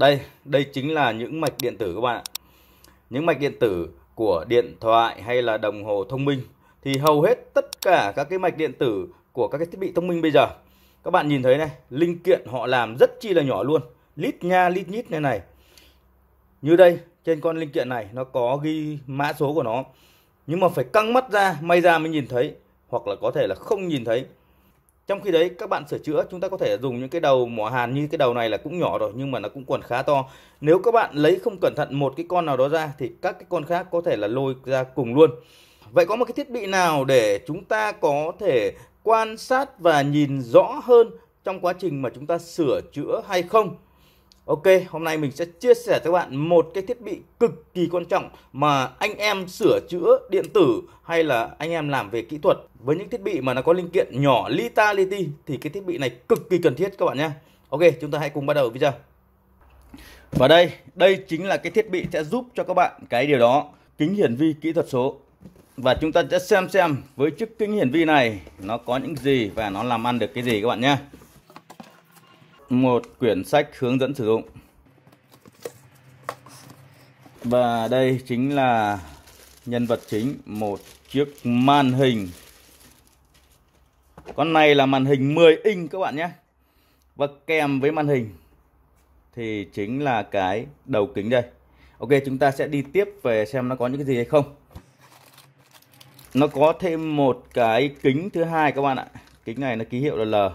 Đây, đây chính là những mạch điện tử các bạn ạ. Những mạch điện tử của điện thoại hay là đồng hồ thông minh thì hầu hết tất cả các cái mạch điện tử của các cái thiết bị thông minh bây giờ các bạn nhìn thấy này, linh kiện họ làm rất chi là nhỏ luôn, lít nha lít nhít như này. Như đây, trên con linh kiện này nó có ghi mã số của nó. Nhưng mà phải căng mắt ra, may ra mới nhìn thấy hoặc là có thể là không nhìn thấy trong khi đấy các bạn sửa chữa chúng ta có thể dùng những cái đầu mỏ hàn như cái đầu này là cũng nhỏ rồi nhưng mà nó cũng còn khá to nếu các bạn lấy không cẩn thận một cái con nào đó ra thì các cái con khác có thể là lôi ra cùng luôn vậy có một cái thiết bị nào để chúng ta có thể quan sát và nhìn rõ hơn trong quá trình mà chúng ta sửa chữa hay không Ok, hôm nay mình sẽ chia sẻ cho các bạn một cái thiết bị cực kỳ quan trọng mà anh em sửa chữa điện tử hay là anh em làm về kỹ thuật với những thiết bị mà nó có linh kiện nhỏ li ta li ti thì cái thiết bị này cực kỳ cần thiết các bạn nhé. Ok, chúng ta hãy cùng bắt đầu video. Và đây, đây chính là cái thiết bị sẽ giúp cho các bạn cái điều đó, kính hiển vi kỹ thuật số. Và chúng ta sẽ xem xem với chiếc kính hiển vi này nó có những gì và nó làm ăn được cái gì các bạn nhé một quyển sách hướng dẫn sử dụng và đây chính là nhân vật chính một chiếc màn hình con này là màn hình 10 inch các bạn nhé và kèm với màn hình thì chính là cái đầu kính đây Ok chúng ta sẽ đi tiếp về xem nó có những cái gì hay không nó có thêm một cái kính thứ hai các bạn ạ kính này nó ký hiệu là L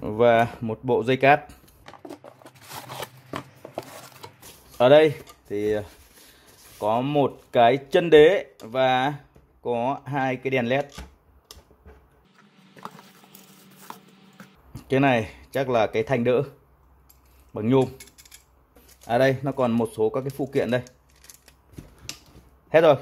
và một bộ dây cát ở đây thì ờ, có một cái chân đế và có hai cái đèn led cái này chắc là cái thanh đỡ bằng nhôm ở à đây nó còn một số các cái phụ kiện đây hết rồi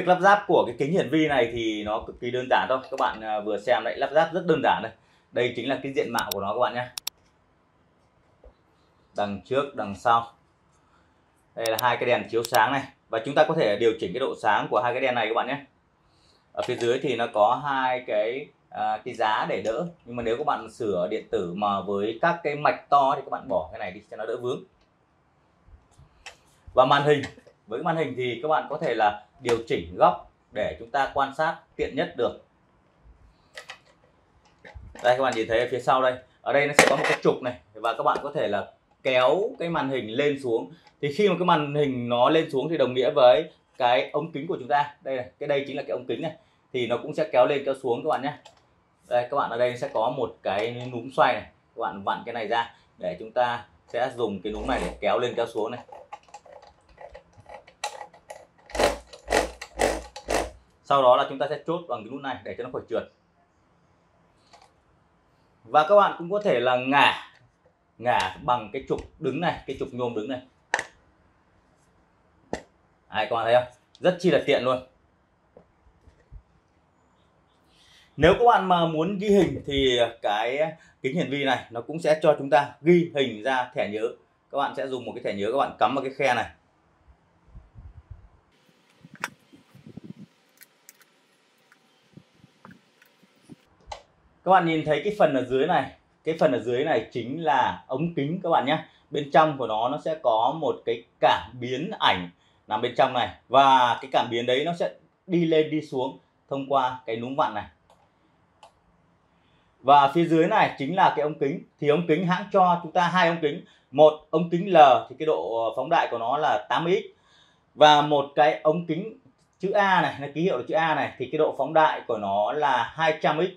việc lắp ráp của cái kính hiển vi này thì nó cực kỳ đơn giản thôi các bạn à, vừa xem đấy lắp ráp rất đơn giản đây đây chính là cái diện mạo của nó các bạn nhé đằng trước đằng sau đây là hai cái đèn chiếu sáng này và chúng ta có thể điều chỉnh cái độ sáng của hai cái đèn này các bạn nhé ở phía dưới thì nó có hai cái à, cái giá để đỡ nhưng mà nếu các bạn sửa điện tử mà với các cái mạch to thì các bạn bỏ cái này đi cho nó đỡ vướng và màn hình với màn hình thì các bạn có thể là điều chỉnh góc để chúng ta quan sát tiện nhất được đây các bạn nhìn thấy ở phía sau đây ở đây nó sẽ có một cái trục này và các bạn có thể là kéo cái màn hình lên xuống thì khi mà cái màn hình nó lên xuống thì đồng nghĩa với cái ống kính của chúng ta đây này cái đây chính là cái ống kính này thì nó cũng sẽ kéo lên kéo xuống các bạn nhé đây các bạn ở đây sẽ có một cái núm xoay này các bạn vặn cái này ra để chúng ta sẽ dùng cái núm này để kéo lên kéo xuống này sau đó là chúng ta sẽ chốt bằng cái nút này để cho nó khỏi trượt và các bạn cũng có thể là ngả ngả bằng cái trục đứng này cái trục nhôm đứng này ai các bạn thấy không rất chi là tiện luôn nếu các bạn mà muốn ghi hình thì cái kính hiển vi này nó cũng sẽ cho chúng ta ghi hình ra thẻ nhớ các bạn sẽ dùng một cái thẻ nhớ các bạn cắm vào cái khe này các bạn nhìn thấy cái phần ở dưới này cái phần ở dưới này chính là ống kính các bạn nhé bên trong của nó nó sẽ có một cái cảm biến ảnh nằm bên trong này và cái cảm biến đấy nó sẽ đi lên đi xuống thông qua cái núm vặn này và phía dưới này chính là cái ống kính thì ống kính hãng cho chúng ta hai ống kính một ống kính L thì cái độ phóng đại của nó là 8x và một cái ống kính chữ A này là ký hiệu là chữ A này thì cái độ phóng đại của nó là 200x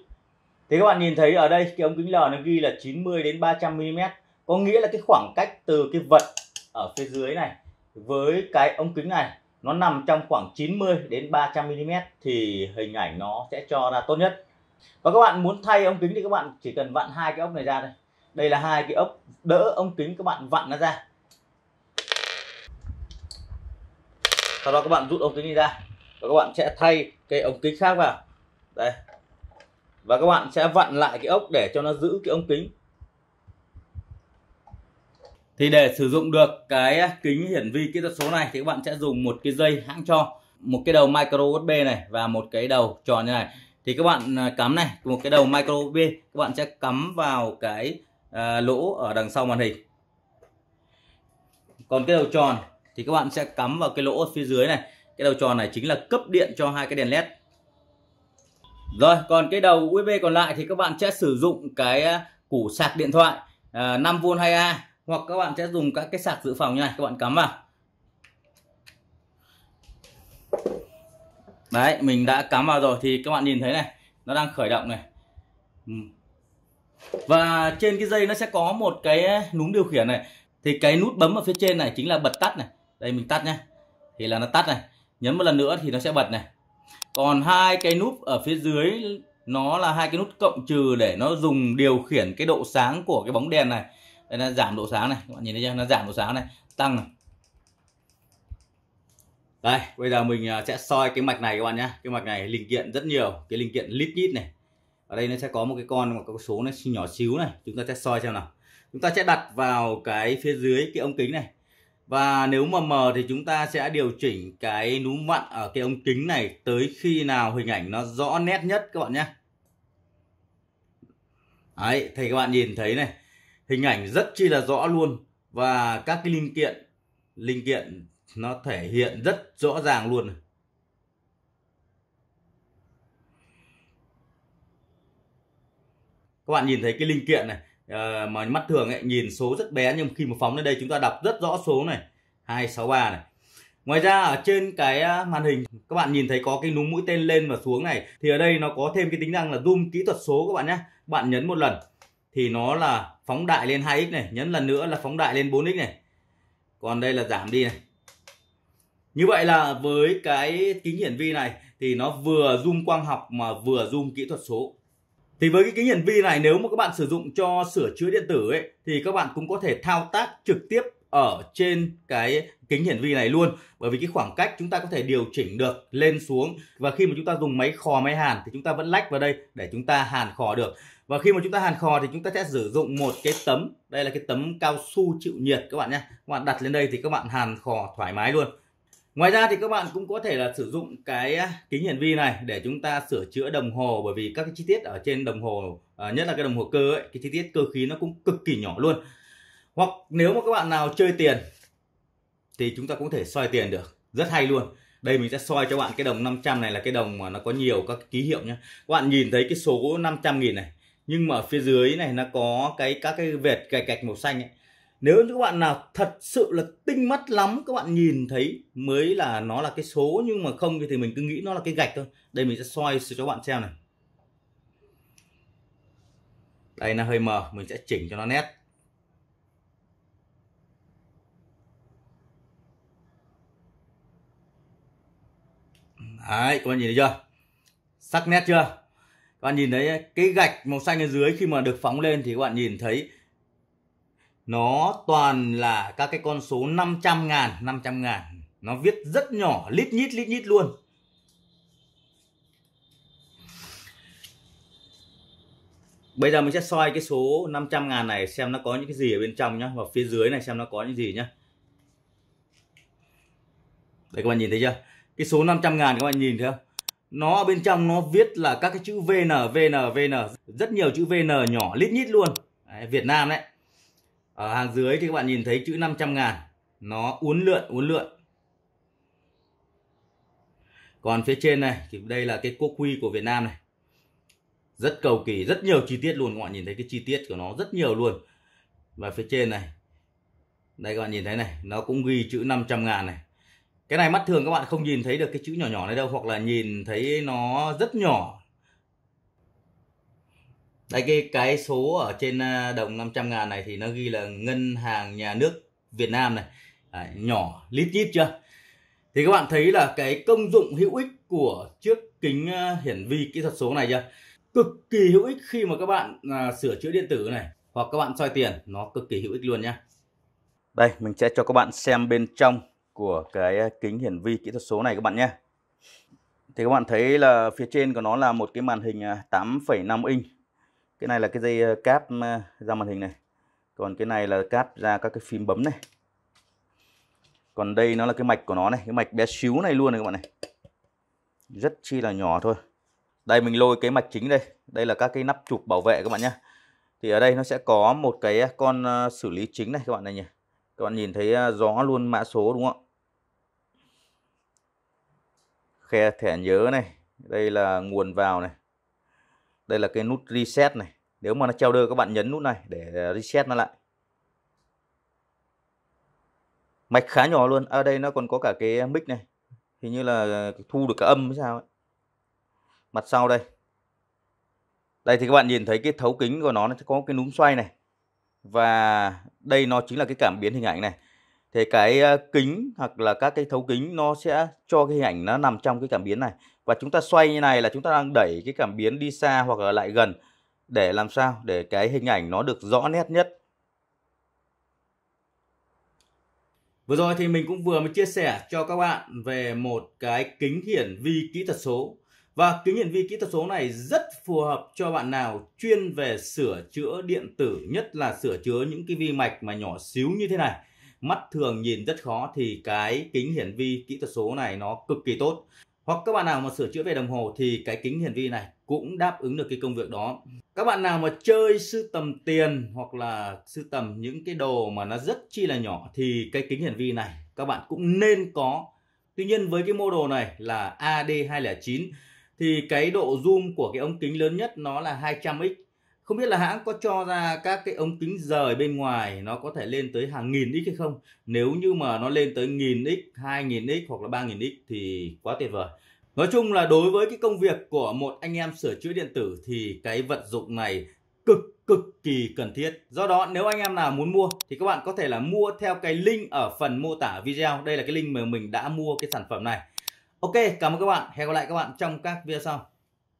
thì các bạn nhìn thấy ở đây cái ống kính L nó ghi là 90 đến 300 mm. Có nghĩa là cái khoảng cách từ cái vật ở phía dưới này với cái ống kính này nó nằm trong khoảng 90 đến 300 mm thì hình ảnh nó sẽ cho ra tốt nhất. Và các bạn muốn thay ống kính thì các bạn chỉ cần vặn hai cái ốc này ra đây. Đây là hai cái ốc đỡ ống kính các bạn vặn nó ra. Sau đó các bạn rút ống kính này ra và các bạn sẽ thay cái ống kính khác vào. Đây, và các bạn sẽ vặn lại cái ốc để cho nó giữ cái ống kính thì để sử dụng được cái kính hiển vi kỹ thuật số này thì các bạn sẽ dùng một cái dây hãng cho một cái đầu micro USB này và một cái đầu tròn như này thì các bạn à, cắm này một cái đầu micro USB các bạn sẽ cắm vào cái à, lỗ ở đằng sau màn hình còn cái đầu tròn thì các bạn sẽ cắm vào cái lỗ phía dưới này cái đầu tròn này chính là cấp điện cho hai cái đèn led rồi còn cái đầu USB còn lại thì các bạn sẽ sử dụng cái à, củ sạc điện thoại 5V à, 2A hoặc các bạn sẽ dùng các cái sạc dự phòng như này các bạn cắm vào. Đấy, mình đã cắm vào rồi thì các bạn nhìn thấy này, nó đang khởi động này. Ừ. Và trên cái dây nó sẽ có một cái núm điều khiển này. Thì cái nút bấm ở phía trên này chính là bật tắt này. Đây mình tắt nhé Thì là nó tắt này. Nhấn một lần nữa thì nó sẽ bật này còn hai cái nút ở phía dưới nó là hai cái nút cộng trừ để nó dùng điều khiển cái độ sáng của cái bóng đèn này đây là giảm độ sáng này các bạn nhìn thấy chưa nó giảm độ sáng này tăng này đây bây giờ mình à, sẽ soi cái mạch này các bạn nhé cái mạch này linh kiện rất nhiều cái linh kiện lít nhít này ở đây nó sẽ có một cái con mà cái số nó nhỏ xíu này chúng ta sẽ soi xem nào chúng ta sẽ đặt vào cái phía dưới cái ống kính này và nếu mà mờ thì chúng ta sẽ điều chỉnh cái núm vặn ở cái ống kính này tới khi nào hình ảnh nó rõ nét nhất các bạn nhé Đấy, thì các bạn nhìn thấy này hình ảnh rất chi là rõ luôn và các cái linh kiện linh kiện nó thể hiện rất rõ ràng luôn các bạn nhìn thấy cái linh kiện này uh, mà mắt thường ấy, nhìn số rất bé nhưng khi mà phóng lên đây chúng ta đọc rất rõ số này 263 này Ngoài ra ở trên cái ờ, màn hình các bạn nhìn thấy có cái núm mũi tên lên và xuống này thì ở đây nó có thêm cái tính năng là zoom kỹ thuật số các bạn nhé. Bạn nhấn một lần thì nó là phóng đại lên 2x này, nhấn lần nữa là phóng đại lên 4x này. Còn đây là giảm đi này. Như vậy là với cái kính hiển vi này thì nó vừa zoom quang học mà vừa zoom kỹ thuật số. Thì với cái kính hiển vi này nếu mà các bạn sử dụng cho sửa chữa điện tử ấy thì các bạn cũng có thể thao tác trực tiếp ở trên cái kính hiển vi này luôn bởi vì cái khoảng cách chúng ta có thể điều chỉnh được lên xuống và khi mà chúng ta dùng máy khò máy hàn thì chúng ta vẫn lách vào đây để chúng ta hàn khò được và khi mà chúng ta hàn khò thì chúng ta sẽ sử dụng một cái tấm đây là cái tấm cao su chịu nhiệt các bạn nhé các bạn đặt lên đây thì các bạn hàn khò thoải mái luôn Ngoài ra thì các bạn cũng có thể là sử dụng cái à, kính hiển vi này để chúng ta sửa chữa đồng hồ bởi vì các cái chi tiết ở trên đồng hồ à, nhất là cái đồng hồ cơ ấy, cái chi tiết cơ khí nó cũng cực kỳ nhỏ luôn. Hoặc nếu mà các bạn nào chơi tiền thì chúng ta cũng thể soi tiền được, rất hay luôn. Đây mình sẽ soi cho bạn cái đồng 500 này là cái đồng mà nó có nhiều các ký hiệu nhá Các bạn nhìn thấy cái số 500 nghìn này nhưng mà phía dưới này nó có cái các cái vệt gạch gạch màu xanh ấy nếu như các bạn nào thật sự là tinh mắt lắm các bạn nhìn thấy mới là nó là cái số nhưng mà không thì mình cứ nghĩ nó là cái gạch thôi đây mình sẽ soi cho các bạn xem này đây là hơi mờ mình sẽ chỉnh cho nó nét Đấy, các bạn nhìn thấy chưa? Sắc nét chưa? Các bạn nhìn thấy cái gạch màu xanh ở dưới khi mà được phóng lên thì các bạn nhìn thấy nó toàn là các cái con số 500 ngàn 500 ngàn nó viết rất nhỏ lít nhít lít nhít luôn Bây giờ mình sẽ soi cái số 500 ngàn này xem nó có những cái gì ở bên trong nhá Và phía dưới này xem nó có những gì nhá Đây các bạn nhìn thấy chưa Cái số 500 ngàn các bạn nhìn thấy không Nó ở bên trong nó viết là các cái chữ VN, VN, VN Rất nhiều chữ VN nhỏ lít nhít luôn đấy, Việt Nam đấy ở hàng dưới thì các bạn nhìn thấy chữ 500 ngàn nó uốn lượn uốn lượn còn phía trên này thì đây là cái quốc quy của Việt Nam này rất cầu kỳ rất nhiều chi tiết luôn các bạn nhìn thấy cái chi tiết của nó rất nhiều luôn và phía trên này đây các bạn nhìn thấy này nó cũng ghi chữ 500 ngàn này cái này mắt thường các bạn không nhìn thấy được cái chữ nhỏ nhỏ này đâu hoặc là nhìn thấy nó rất nhỏ đây cái cái số ở trên à, đồng 500 ngàn này thì nó ghi là ngân hàng nhà nước Việt Nam này. Đấy, nhỏ lít lít chưa? Thì các bạn thấy là cái công dụng hữu ích của chiếc kính à, hiển vi kỹ thuật số này chưa? Cực kỳ hữu ích khi mà các bạn à, sửa chữa điện tử này hoặc các bạn soi tiền, nó cực kỳ hữu ích luôn nhá. Đây, mình sẽ cho các bạn xem bên trong của cái à, kính hiển vi kỹ thuật số này các bạn nhé. Thì các bạn thấy là phía trên của nó là một cái màn hình 8,5 inch cái này là cái dây ờ, cáp ờ, ra màn hình này còn cái này là cáp ra các cái phím bấm này còn đây nó là cái mạch của nó này cái mạch bé xíu này luôn này các bạn này rất chi là nhỏ thôi đây mình lôi cái mạch chính đây đây là các cái nắp chụp bảo vệ các bạn nhé thì ở đây nó sẽ có một cái ờ, con xử lý chính này các bạn này nhỉ các bạn nhìn thấy rõ luôn mã số đúng không khe thẻ nhớ này đây là nguồn vào này đây là cái nút reset này nếu mà nó treo đơ các bạn nhấn nút này để ờ, reset nó lại mạch khá nhỏ luôn ở à, đây nó còn có cả cái ờ, mic này hình như là ờ, thu được cả âm hay sao ấy. mặt sau đây đây thì các bạn nhìn thấy cái thấu kính của nó nó có cái núm xoay này và đây nó chính là cái cảm biến hình ảnh này thì cái kính hoặc là các cái thấu kính nó sẽ cho cái hình ảnh nó nằm trong cái cảm biến này và chúng ta xoay như này là chúng ta đang đẩy cái cảm biến đi xa hoặc là lại gần để làm sao để cái hình ảnh nó được rõ nét nhất Vừa rồi thì mình cũng vừa mới chia sẻ cho các bạn về một cái kính hiển vi kỹ thuật số và kính hiển vi kỹ thuật số này rất phù hợp cho bạn nào chuyên về sửa chữa điện tử nhất là sửa chữa những cái vi mạch mà nhỏ xíu như thế này mắt thường nhìn rất khó thì cái kính hiển vi kỹ thuật số này nó cực kỳ tốt hoặc các bạn nào mà sửa chữa về đồng hồ thì cái kính hiển vi này cũng đáp ứng được cái công việc đó các bạn nào mà chơi sưu tầm tiền hoặc là sưu tầm những cái đồ mà nó rất chi là nhỏ thì cái kính hiển vi này các bạn cũng nên có tuy nhiên với cái mô đồ này là AD209 thì cái độ zoom của cái ống kính lớn nhất nó là 200x không biết là hãng có cho ra các cái ống kính rời bên ngoài nó có thể lên tới hàng nghìn x hay không nếu như mà nó lên tới nghìn x hai nghìn x hoặc là ba nghìn x thì quá tuyệt vời nói chung là đối với cái công việc của một anh em sửa chữa điện tử thì cái vật dụng này cực cực kỳ cần thiết do đó nếu anh em nào muốn mua thì các bạn có thể là mua theo cái link ở phần mô tả video đây là cái link mà mình đã mua cái sản phẩm này ok cảm ơn các bạn hẹn gặp lại các bạn trong các video sau